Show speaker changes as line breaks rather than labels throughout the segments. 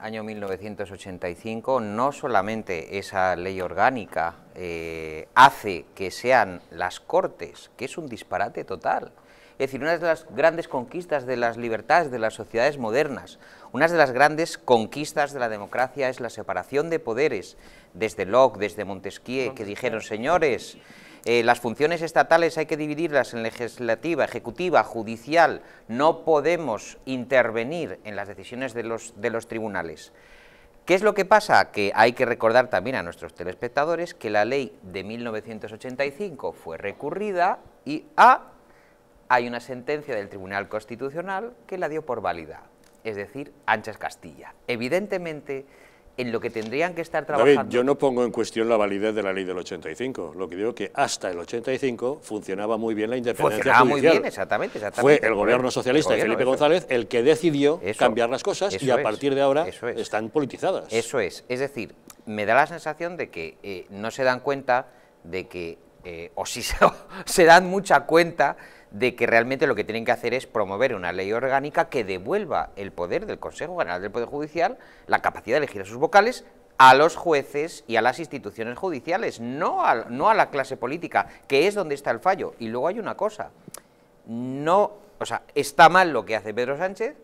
Año 1985, no solamente esa ley orgánica eh, hace que sean las Cortes, que es un disparate total, es decir, una de las grandes conquistas de las libertades de las sociedades modernas, una de las grandes conquistas de la democracia es la separación de poderes, desde Locke, desde Montesquieu, que dijeron, señores, eh, las funciones estatales hay que dividirlas en legislativa, ejecutiva, judicial. No podemos intervenir en las decisiones de los, de los tribunales. ¿Qué es lo que pasa? Que hay que recordar también a nuestros telespectadores que la ley de 1985 fue recurrida y ah, hay una sentencia del Tribunal Constitucional que la dio por válida, es decir, Anchas Castilla. Evidentemente, en lo que tendrían que estar trabajando. yo
no pongo en cuestión la validez de la ley del 85. Lo que digo es que hasta el 85 funcionaba muy bien la independencia funcionaba muy bien, exactamente, Fue el gobierno socialista de Felipe González el que decidió cambiar las cosas y a partir de ahora
están politizadas. Eso es. Es decir, me da la sensación de que eh, no se dan cuenta de que eh, o si se, dan mucha cuenta de que realmente lo que tienen que hacer es promover una ley orgánica que devuelva el poder del Consejo General del Poder Judicial, la capacidad de elegir a sus vocales, a los jueces y a las instituciones judiciales, no a, no a la clase política, que es donde está el fallo. Y luego hay una cosa, no, o sea, está mal lo que hace Pedro Sánchez,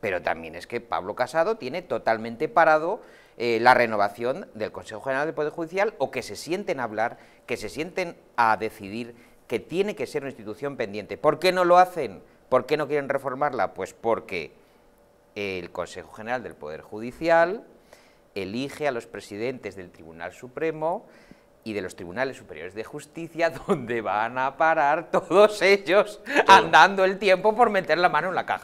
pero también es que Pablo Casado tiene totalmente parado eh, la renovación del Consejo General del Poder Judicial o que se sienten a hablar, que se sienten a decidir que tiene que ser una institución pendiente. ¿Por qué no lo hacen? ¿Por qué no quieren reformarla? Pues porque el Consejo General del Poder Judicial elige a los presidentes del Tribunal Supremo y de los Tribunales Superiores de Justicia, donde van a parar todos ellos andando el tiempo por meter la mano en la caja.